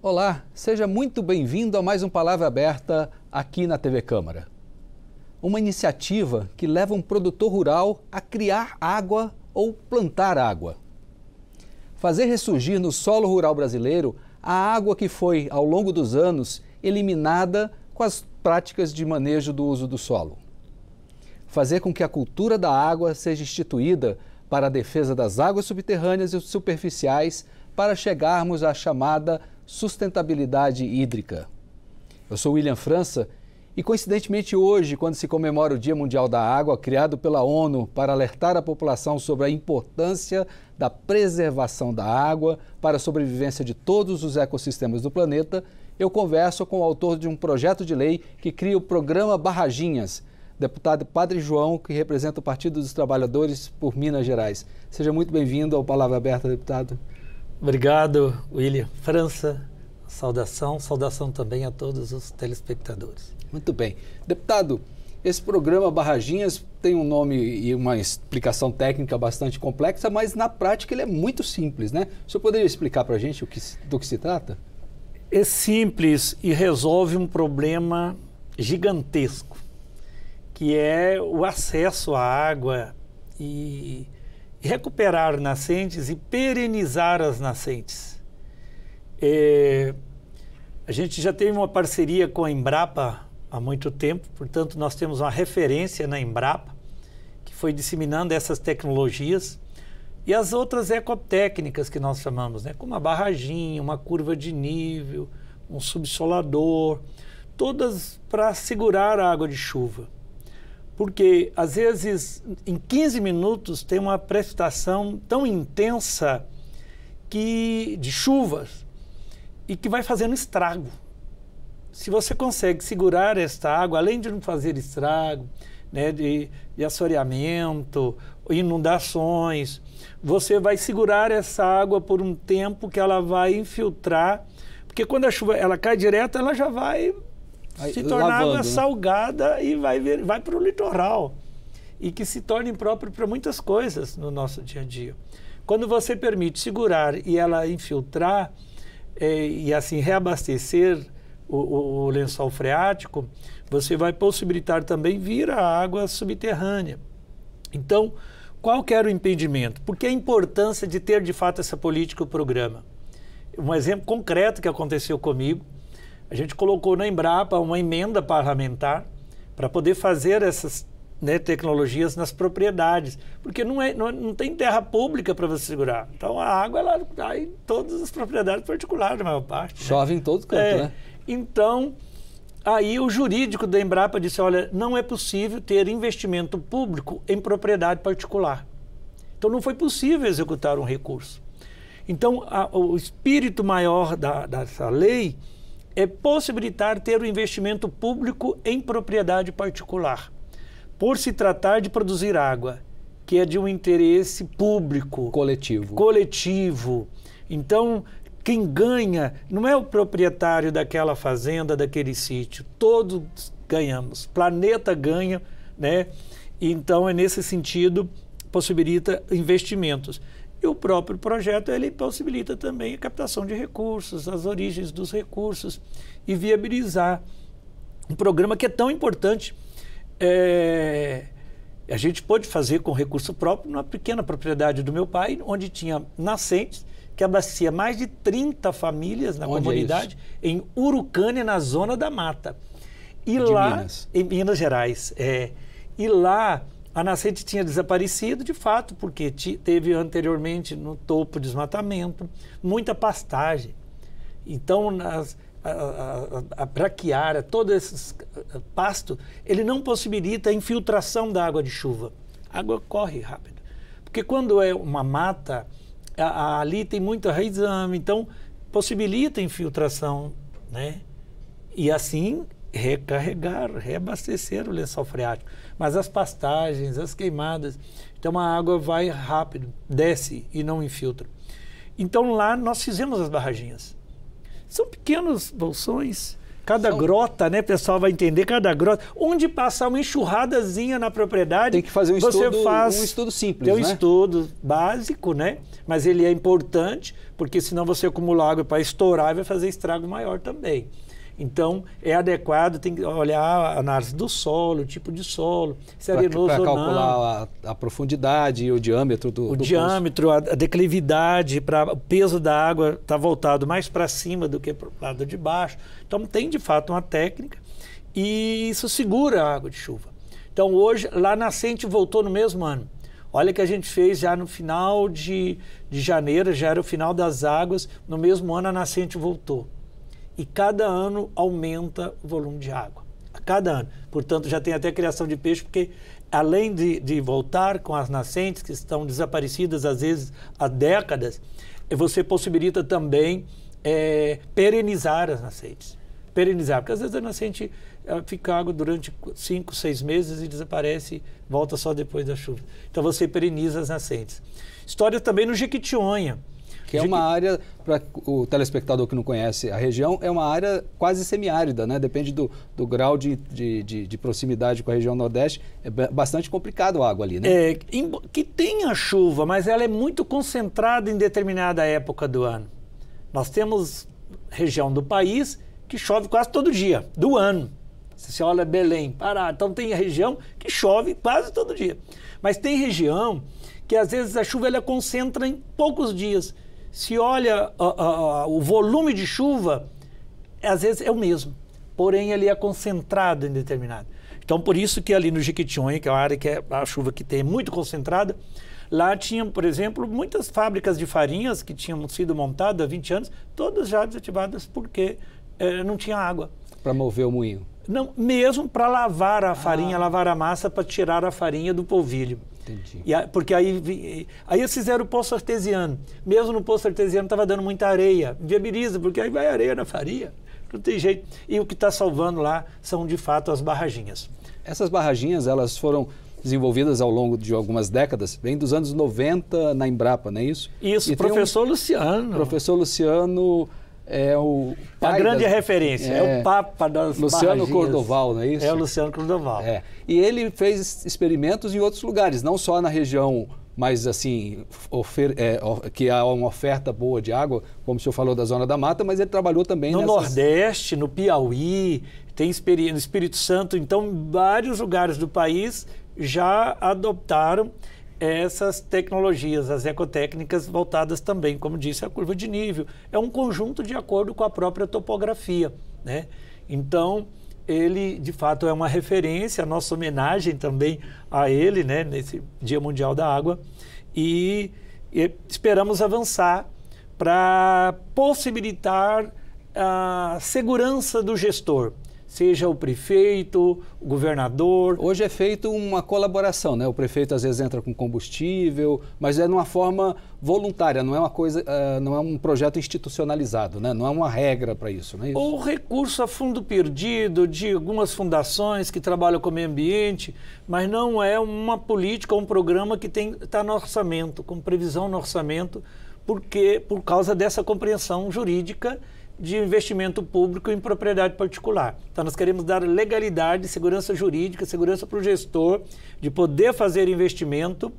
Olá, seja muito bem-vindo a mais um Palavra Aberta aqui na TV Câmara. Uma iniciativa que leva um produtor rural a criar água ou plantar água. Fazer ressurgir no solo rural brasileiro a água que foi, ao longo dos anos, eliminada com as práticas de manejo do uso do solo. Fazer com que a cultura da água seja instituída para a defesa das águas subterrâneas e superficiais para chegarmos à chamada sustentabilidade hídrica. Eu sou William França e, coincidentemente, hoje, quando se comemora o Dia Mundial da Água, criado pela ONU para alertar a população sobre a importância da preservação da água para a sobrevivência de todos os ecossistemas do planeta, eu converso com o autor de um projeto de lei que cria o programa Barraginhas, deputado Padre João, que representa o Partido dos Trabalhadores por Minas Gerais. Seja muito bem-vindo ao Palavra Aberta, deputado. Obrigado, William França. Saudação, saudação também a todos os telespectadores. Muito bem. Deputado, esse programa Barraginhas tem um nome e uma explicação técnica bastante complexa, mas na prática ele é muito simples, né? O senhor poderia explicar para a gente que, do que se trata? É simples e resolve um problema gigantesco, que é o acesso à água e recuperar nascentes e perenizar as nascentes. É, a gente já tem uma parceria com a Embrapa há muito tempo, portanto, nós temos uma referência na Embrapa, que foi disseminando essas tecnologias e as outras ecotécnicas que nós chamamos, né? como a barraginha, uma curva de nível, um subsolador, todas para segurar a água de chuva porque às vezes em 15 minutos tem uma precipitação tão intensa que de chuvas e que vai fazendo estrago. Se você consegue segurar esta água, além de não fazer estrago, né, de, de assoreamento, inundações, você vai segurar essa água por um tempo que ela vai infiltrar, porque quando a chuva ela cai direto, ela já vai se tornar lavando, água né? salgada e vai, ver, vai para o litoral. E que se torne próprio para muitas coisas no nosso dia a dia. Quando você permite segurar e ela infiltrar eh, e assim reabastecer o, o, o lençol freático, você vai possibilitar também vir a água subterrânea. Então, qual que era o impedimento? Por que a importância de ter de fato essa política e o programa? Um exemplo concreto que aconteceu comigo, a gente colocou na Embrapa uma emenda parlamentar para poder fazer essas né, tecnologias nas propriedades, porque não, é, não, é, não tem terra pública para você segurar. Então a água ela está em todas as propriedades particulares, na maior parte. Né? Chove né? em todo canto, é. né? Então, aí o jurídico da Embrapa disse: olha, não é possível ter investimento público em propriedade particular. Então não foi possível executar um recurso. Então, a, o espírito maior da, dessa lei é possibilitar ter o um investimento público em propriedade particular, por se tratar de produzir água, que é de um interesse público. Coletivo. Coletivo. Então, quem ganha não é o proprietário daquela fazenda, daquele sítio. Todos ganhamos. Planeta ganha, né? Então, é nesse sentido possibilita investimentos. E o próprio projeto ele possibilita também a captação de recursos, as origens dos recursos e viabilizar um programa que é tão importante. É, a gente pôde fazer com recurso próprio numa pequena propriedade do meu pai, onde tinha nascentes que abastecia mais de 30 famílias na onde comunidade é em Urucânia, na zona da mata. E é de lá, Minas. em Minas Gerais, é, e lá a nascente tinha desaparecido, de fato, porque teve anteriormente no topo desmatamento, muita pastagem. Então, a, a, a braquiária, todo esse eh, eh, pasto, ele não possibilita a infiltração da água de chuva. A água corre rápido. Porque quando é uma mata, a, ali tem muito raizame, então possibilita a infiltração, né? E assim recarregar, reabastecer o lençol freático. Mas as pastagens, as queimadas, então a água vai rápido, desce e não infiltra. Então lá nós fizemos as barraginhas. São pequenos bolsões, cada São... grota, né, pessoal vai entender, cada grota, onde passar uma enxurradazinha na propriedade, tem que fazer um você estudo, faz um estudo simples, tem um né? estudo básico, né? Mas ele é importante, porque senão você acumula água para estourar e vai fazer estrago maior também. Então, é adequado, tem que olhar a análise do solo, o tipo de solo, se é arenoso ou não. Para calcular a, profundidade e o diâmetro do O do diâmetro, a declividade, pra, o peso da água está voltado mais para cima do que para o lado de baixo. Então, tem de fato uma técnica e isso segura a água de chuva. Então, hoje, lá nascente voltou no mesmo ano. Olha que a gente fez já no final de, de janeiro, já era o final das águas, no mesmo ano a nascente voltou e cada ano aumenta o volume de água. A cada ano. Portanto, já tem até criação de peixe, porque além de, de voltar com as nascentes, que estão desaparecidas às vezes há décadas, você possibilita também é, perenizar as nascentes. Perenizar, porque às vezes a nascente fica água durante cinco, seis meses e desaparece, volta só depois da chuva. Então você pereniza as nascentes. História também no Jequitinhonha que é uma que... área, para o telespectador que não conhece a região, é uma área quase semiárida, né? Depende do, do grau de, de, de, de proximidade com a região Nordeste. É bastante complicado a água ali, né? É, em, que tem a chuva, mas ela é muito concentrada em determinada época do ano. Nós temos região do país que chove quase todo dia, do ano. Se você olha Belém, Pará, então tem região que chove quase todo dia. Mas tem região que às vezes a chuva ela concentra em poucos dias se olha o volume de chuva, às vezes é o mesmo, porém ele é concentrado em determinado. Então, por isso que ali no Jequitinhonha, que é uma área que é a chuva que tem é muito concentrada, lá tinham, por exemplo, muitas fábricas de farinhas que tinham sido montadas há 20 anos, todas já desativadas porque eh, não tinha água. Para mover o moinho. Não, mesmo para lavar a farinha, ah. lavar a massa para tirar a farinha do polvilho. Entendi. E a, porque aí, aí eles fizeram o poço artesiano. Mesmo no poço artesiano estava dando muita areia. Viabiliza, porque aí vai areia na farinha. Não tem jeito. E o que está salvando lá são de fato as barraginhas. Essas barraginhas, elas foram desenvolvidas ao longo de algumas décadas, vem dos anos 90 na Embrapa, não é isso? Isso, e professor um... Luciano. Professor Luciano é o a grande das... referência é, é, o papa das Luciano barraginhas. Cordoval não é isso é o Luciano Cordoval é. e ele fez experimentos em outros lugares não só na região mas assim ofer... é, que há uma oferta boa de água como o senhor falou da zona da mata mas ele trabalhou também no nessas... Nordeste no Piauí tem experiência no Espírito Santo então vários lugares do país já adoptaram essas tecnologias, as ecotécnicas voltadas também, como disse, à curva de nível. É um conjunto de acordo com a própria topografia. Né? Então, ele de fato é uma referência, a nossa homenagem também a ele, né, nesse Dia Mundial da Água. E, e esperamos avançar para possibilitar a segurança do gestor, seja o prefeito, o governador. Hoje é feito uma colaboração, né? O prefeito às vezes entra com combustível, mas é de uma forma voluntária, não é uma coisa, uh, não é um projeto institucionalizado, né? Não é uma regra para isso, não é isso? Ou recurso a fundo perdido de algumas fundações que trabalham com o meio ambiente, mas não é uma política, um programa que tem está no orçamento, com previsão no orçamento, porque por causa dessa compreensão jurídica de investimento público em propriedade particular. Então, nós queremos dar legalidade, segurança jurídica, segurança para o gestor de poder fazer investimento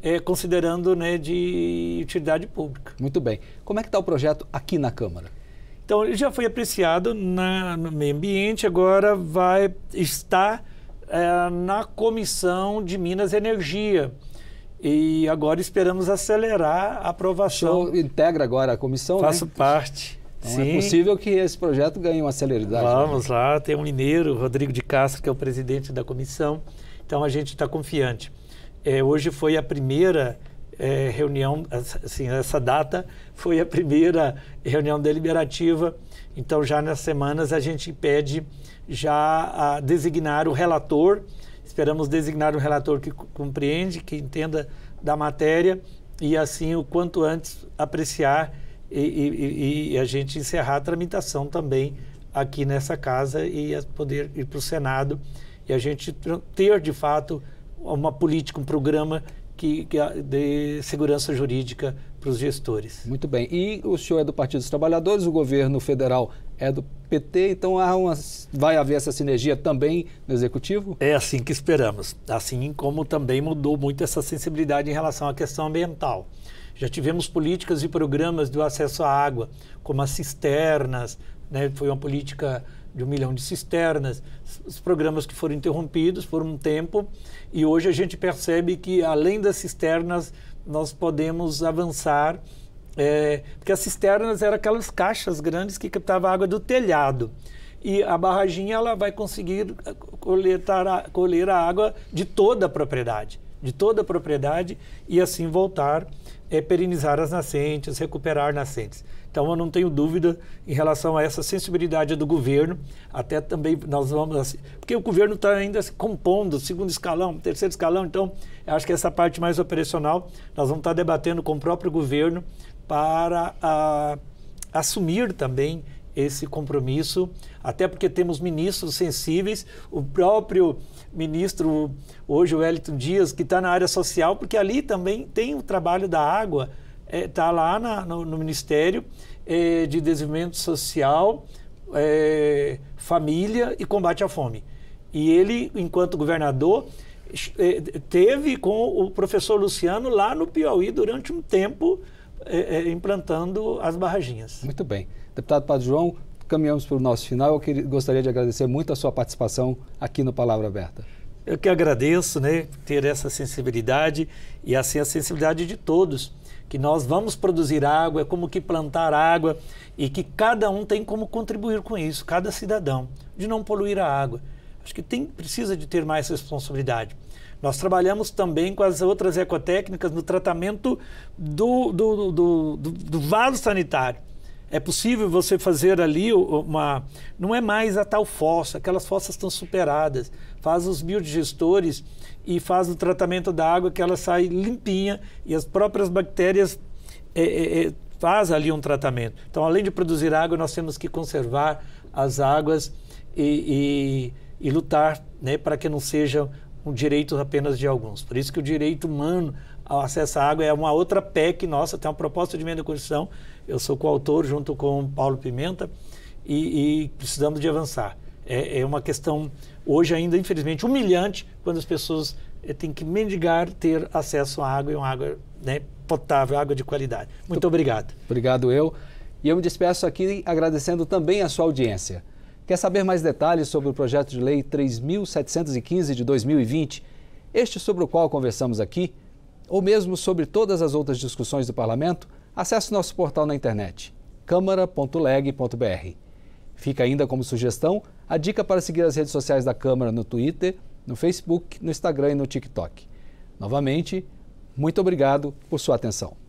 é, considerando né, de utilidade pública. Muito bem. Como é que está o projeto aqui na Câmara? Então, ele já foi apreciado na, no meio ambiente, agora vai estar é, na Comissão de Minas e Energia. E agora esperamos acelerar a aprovação. O integra agora a comissão, né? Faço né? parte. É Sim. é possível que esse projeto ganhe uma celeridade. Vamos né? lá, tem um mineiro, Rodrigo de Castro, que é o presidente da comissão. Então a gente está confiante. É, hoje foi a primeira é, reunião, assim, essa data foi a primeira reunião deliberativa. Então já nas semanas a gente pede já a designar o relator. Esperamos designar um relator que compreende, que entenda da matéria e assim o quanto antes apreciar e, e, e a gente encerrar a tramitação também aqui nessa casa e poder ir para o Senado e a gente ter de fato uma política, um programa que, que de segurança jurídica para os gestores. Muito bem. E o senhor é do Partido dos Trabalhadores, o governo federal é do PT, então há uma, vai haver essa sinergia também no executivo? É assim que esperamos. Assim como também mudou muito essa sensibilidade em relação à questão ambiental. Já tivemos políticas e programas de acesso à água, como as cisternas, né? foi uma política de um milhão de cisternas, os programas que foram interrompidos por um tempo, e hoje a gente percebe que, além das cisternas, nós podemos avançar, é, porque as cisternas eram aquelas caixas grandes que captavam água do telhado. E a barraginha ela vai conseguir eh, coletar a, colher a água de toda a propriedade de toda a propriedade e assim voltar é perenizar as nascentes, recuperar nascentes. Então eu não tenho dúvida em relação a essa sensibilidade do governo, até também nós vamos assim, porque o governo está ainda se compondo, segundo escalão, terceiro escalão, então acho que essa parte mais operacional nós vamos estar tá debatendo com o próprio governo para a, ah, assumir também esse compromisso até porque temos ministros sensíveis, o próprio ministro, hoje o Wellington Dias, que está na área social, porque ali também tem o trabalho da água, está é, tá lá na, no, no, Ministério é, de Desenvolvimento Social, é, Família e Combate à Fome. E ele, enquanto governador, é, teve com o professor Luciano lá no Piauí durante um tempo é, é, implantando as barraginhas. Muito bem. Deputado Padre João, caminhamos para o nosso final. Eu gostaria de agradecer muito a sua participação aqui no Palavra Aberta. Eu que agradeço, né, ter essa sensibilidade e assim a sensibilidade de todos, que nós vamos produzir água, é como que plantar água e que cada um tem como contribuir com isso, cada cidadão, de não poluir a água. Acho que tem precisa de ter mais responsabilidade. Nós trabalhamos também com as outras ecotécnicas no tratamento do, do, do, do, do vaso sanitário. É possível você fazer ali uma. Não é mais a tal fossa, aquelas fossas estão superadas. Faz os biodigestores e faz o tratamento da água que ela sai limpinha e as próprias bactérias é, é, é, faz ali um tratamento. Então, além de produzir água, nós temos que conservar as águas e, e, e lutar né, para que não seja um direito apenas de alguns. Por isso que o direito humano ao acesso à água é uma outra PEC nossa, tem uma proposta de emenda à Constituição eu sou coautor junto com Paulo Pimenta e, e precisamos de avançar. É, é, uma questão, hoje ainda, infelizmente, humilhante quando as pessoas é, têm que mendigar ter acesso à água e uma água né, potável, água de qualidade. Muito obrigado. Obrigado eu. E eu me despeço aqui agradecendo também a sua audiência. Quer saber mais detalhes sobre o projeto de lei 3715 de 2020, este sobre o qual conversamos aqui, ou mesmo sobre todas as outras discussões do parlamento? Acesse nosso portal na internet, câmara.leg.br. Fica ainda como sugestão a dica para seguir as redes sociais da Câmara no Twitter, no Facebook, no Instagram e no TikTok. Novamente, muito obrigado por sua atenção.